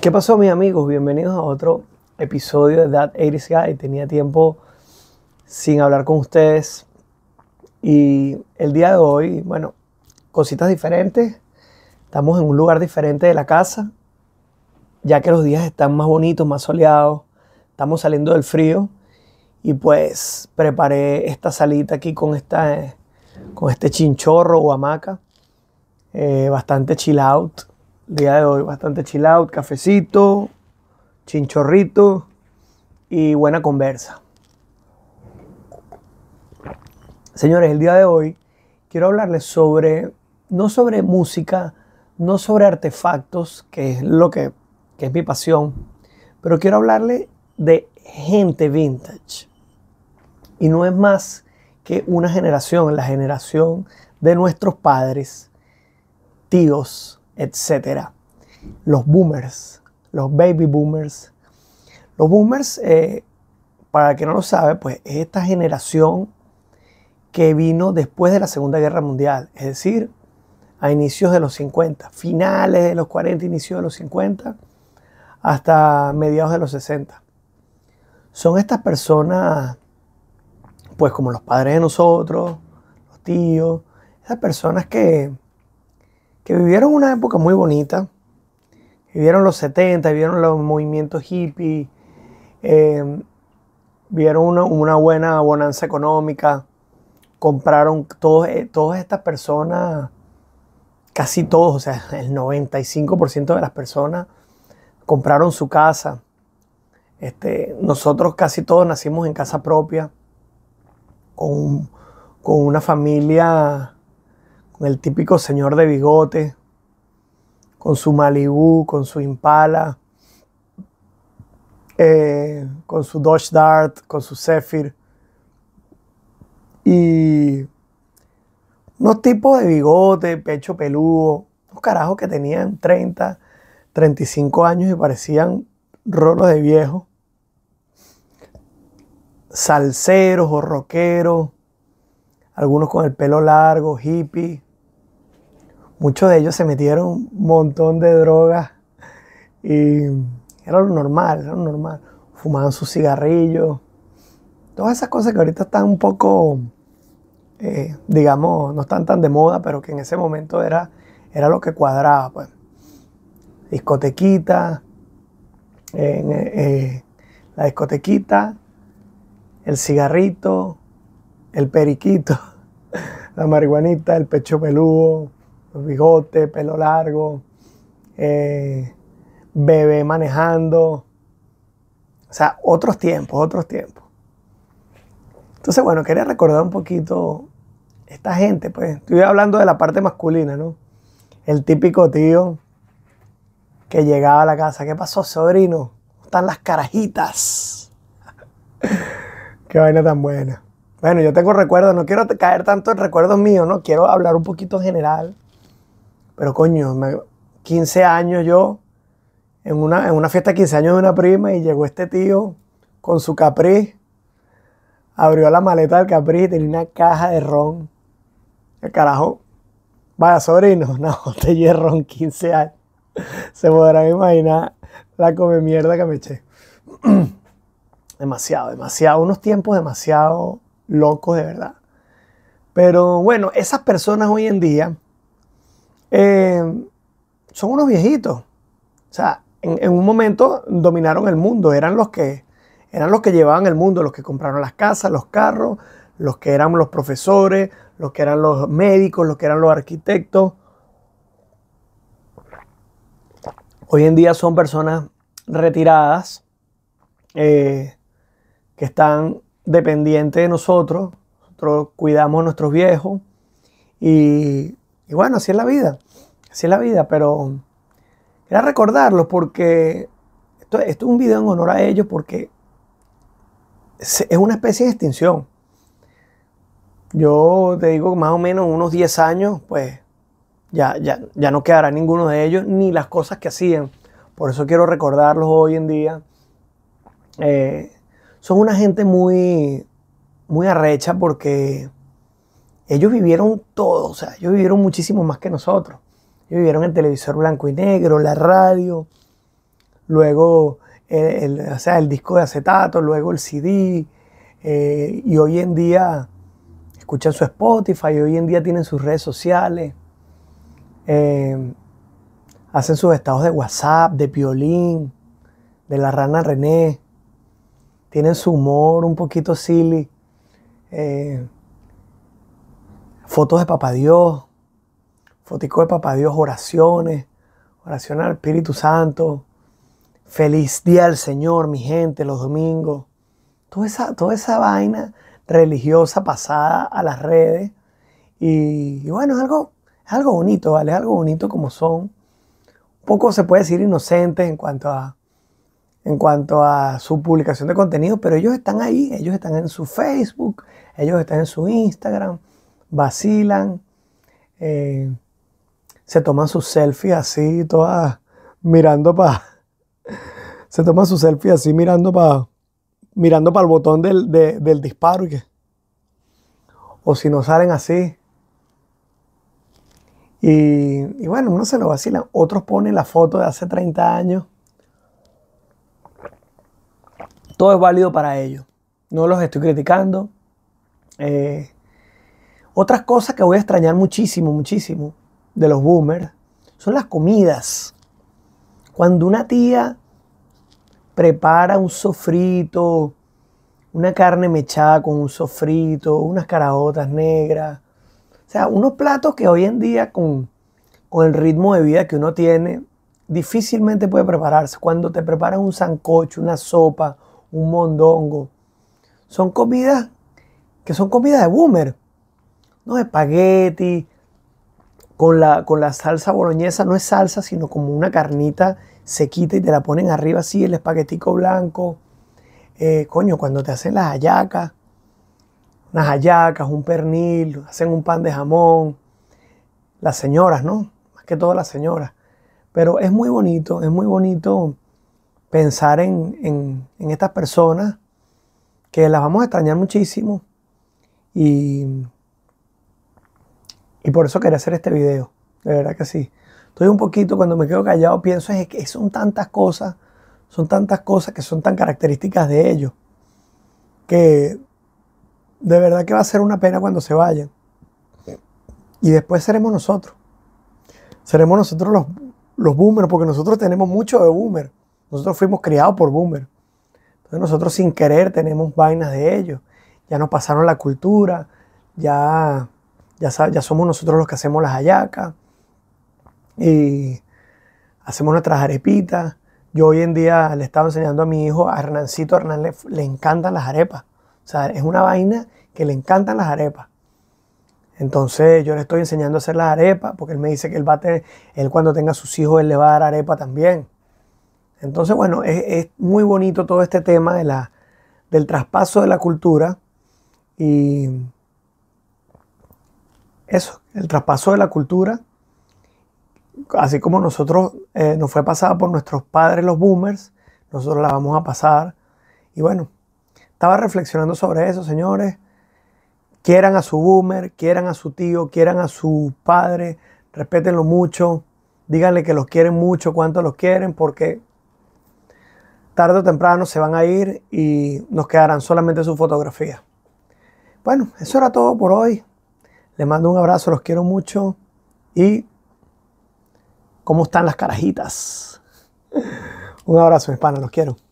¿Qué pasó, mis amigos? Bienvenidos a otro episodio de That 80 Guy. Tenía tiempo sin hablar con ustedes. Y el día de hoy, bueno, cositas diferentes. Estamos en un lugar diferente de la casa, ya que los días están más bonitos, más soleados. Estamos saliendo del frío. Y pues preparé esta salita aquí con, esta, con este chinchorro o hamaca. Eh, bastante chill out Día de hoy bastante chill out, cafecito, chinchorrito y buena conversa. Señores, el día de hoy quiero hablarles sobre, no sobre música, no sobre artefactos, que es lo que, que es mi pasión, pero quiero hablarles de gente vintage. Y no es más que una generación, la generación de nuestros padres, tíos, etcétera. Los boomers, los baby boomers. Los boomers, eh, para el que no lo sabe, pues es esta generación que vino después de la Segunda Guerra Mundial, es decir, a inicios de los 50, finales de los 40, inicios de los 50, hasta mediados de los 60. Son estas personas, pues como los padres de nosotros, los tíos, esas personas que que vivieron una época muy bonita, vivieron los 70, vivieron los movimientos hippies, em, vieron una, buena bonanza económica, compraron todos, eh, todas estas personas, casi todos, o sea, el 95% de las personas compraron su casa. Este, nosotros casi todos nacimos en casa propia, con, con una familia con el típico señor de bigote, con su Malibu, con su Impala, eh, con su Dodge Dart, con su Zephyr. Y unos tipos de bigote, pecho peludo, unos carajos que tenían 30, 35 años y parecían rolos de viejo. Salseros o rockeros, algunos con el pelo largo, hippies muchos de ellos se metieron un montón de drogas y era lo normal, era lo normal. Fumaban sus cigarrillos, todas esas cosas que ahorita están un poco, eh, digamos, no están tan de moda, pero que en ese momento era, era lo que cuadraba, pues. Discotequita, eh, la discotequita, el cigarrito, el periquito, la marihuanita, el pecho peludo, bigote, pelo largo, eh, bebé manejando. O sea, otros tiempos, otros tiempos. Entonces, bueno, quería recordar un poquito esta gente, pues. Estoy hablando de la parte masculina, ¿no? El típico tío que llegaba a la casa. ¿Qué pasó, sobrino? Están las carajitas. Qué vaina tan buena. Bueno, yo tengo recuerdos, no quiero caer tanto en recuerdos míos, ¿no? Quiero hablar un poquito en general pero coño, 15 años yo, en una, en una fiesta de 15 años de una prima y llegó este tío con su Capri, abrió la maleta del Capri y tenía una caja de ron. El carajo, vaya sobrino, una botella de ron 15 años. Se podrán imaginar la come mierda que me eché. demasiado, demasiado, unos tiempos demasiado locos de verdad. Pero bueno, esas personas hoy en día eh, son unos viejitos. O sea, en, un momento dominaron el mundo, eran los que eran los que llevaban el mundo, los que compraron las casas, los carros, los que eran los profesores, los que eran los médicos, los que eran los arquitectos. Hoy en día son personas retiradas eh, que están dependientes de nosotros. Nosotros cuidamos a nuestros viejos y y bueno, así es la vida, así es la vida, pero era recordarlos porque esto, es un video en honor a ellos porque es una especie de extinción. Yo te digo que más o menos unos 10 años, pues ya, ya, no quedará ninguno de ellos ni las cosas que hacían. Por eso quiero recordarlos hoy en día. Eh, son una gente muy, muy arrecha porque ellos vivieron todo, o sea, ellos vivieron muchísimo más que nosotros. Ellos vivieron el televisor blanco y negro, la radio, luego eh, el, sea, el disco de acetato, luego el CD, eh, y hoy en día escuchan su Spotify, hoy en día tienen sus redes sociales, eh, hacen sus estados de WhatsApp, de violín, de la rana René, tienen su humor un poquito silly. Eh, fotos de Papá Dios, foticos de Papá Dios, oraciones, oración al Espíritu Santo. Feliz día al Señor, mi gente, los domingos. Toda esa, toda esa vaina religiosa pasada a las redes. Y, bueno, es algo, algo bonito, ¿vale? Es algo bonito como son. Un poco se puede decir inocentes en cuanto a en cuanto a su publicación de contenido, pero ellos están ahí, ellos están en su Facebook, ellos están en su Instagram, vacilan, eh, se toman sus selfies así, todas mirando para... Se toman sus selfies así mirando para mirando para el botón del, disparo. O si no salen así. Y, bueno, uno se lo vacilan. Otros ponen la foto de hace 30 años. Todo es válido para ellos. No los estoy criticando. Eh, otras cosas que voy a extrañar muchísimo, muchísimo de los boomers son las comidas. Cuando una tía prepara un sofrito, una carne mechada con un sofrito, unas caraotas negras, o sea, unos platos que hoy en día con, el ritmo de vida que uno tiene, difícilmente puede prepararse. Cuando te preparan un sancocho, una sopa, un mondongo, son comidas que son comidas de boomer no espagueti, con la, con la salsa boloñesa, no es salsa, sino como una carnita sequita y te la ponen arriba así, el espaguetico blanco. Eh, coño, cuando te hacen las ayacas, unas hallacas, un pernil, hacen un pan de jamón, las señoras, ¿no? Más que todas las señoras. Pero es muy bonito, es muy bonito pensar en, en estas personas que las vamos a extrañar muchísimo y y por eso quería hacer este video. De verdad que sí. Estoy un poquito, cuando me quedo callado, pienso es que son tantas cosas, son tantas cosas que son tan características de ellos, que de verdad que va a ser una pena cuando se vayan. Y después seremos nosotros. Seremos nosotros los, los boomers, porque nosotros tenemos mucho de boomer. Nosotros fuimos criados por boomer. Entonces nosotros sin querer tenemos vainas de ellos. Ya nos pasaron la cultura, ya ya, somos nosotros los que hacemos las ayacas. y hacemos nuestras arepitas. Yo hoy en día le estaba enseñando a mi hijo, a Hernancito, a Hernán le, encantan las arepas. O sea, es una vaina que le encantan las arepas. Entonces yo le estoy enseñando a hacer las arepas porque él me dice que él va a tener, él cuando tenga sus hijos, él le va a dar arepa también. Entonces, bueno, es, es muy bonito todo este tema de la, del traspaso de la cultura y eso, el traspaso de la cultura, así como nosotros eh, nos fue pasada por nuestros padres los boomers, nosotros la vamos a pasar. Y bueno, estaba reflexionando sobre eso, señores. Quieran a su boomer, quieran a su tío, quieran a su padre, respétenlo mucho, díganle que los quieren mucho, cuánto los quieren, porque tarde o temprano se van a ir y nos quedarán solamente su fotografía. Bueno, eso era todo por hoy. Les mando un abrazo, los quiero mucho. Y cómo están las carajitas. un abrazo, mis panas, los quiero.